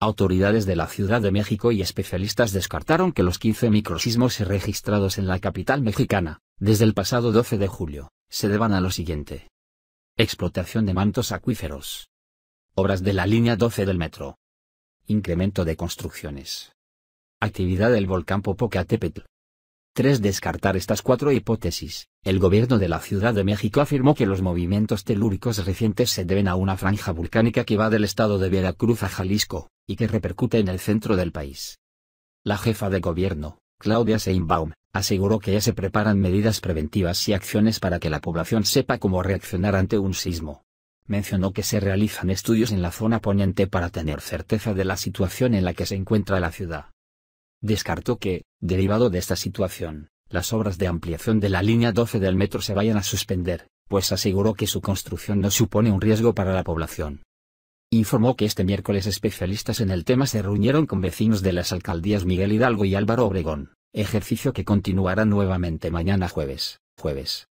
Autoridades de la Ciudad de México y especialistas descartaron que los 15 microsismos registrados en la capital mexicana, desde el pasado 12 de julio, se deban a lo siguiente. Explotación de mantos acuíferos. Obras de la línea 12 del metro. Incremento de construcciones. Actividad del volcán Popocatépetl. 3 descartar estas cuatro hipótesis, el gobierno de la Ciudad de México afirmó que los movimientos telúricos recientes se deben a una franja volcánica que va del estado de Veracruz a Jalisco, y que repercute en el centro del país. La jefa de gobierno, Claudia Seinbaum, aseguró que ya se preparan medidas preventivas y acciones para que la población sepa cómo reaccionar ante un sismo. Mencionó que se realizan estudios en la zona poniente para tener certeza de la situación en la que se encuentra la ciudad. Descartó que, derivado de esta situación, las obras de ampliación de la línea 12 del metro se vayan a suspender, pues aseguró que su construcción no supone un riesgo para la población informó que este miércoles especialistas en el tema se reunieron con vecinos de las alcaldías Miguel Hidalgo y Álvaro Obregón, ejercicio que continuará nuevamente mañana jueves, jueves.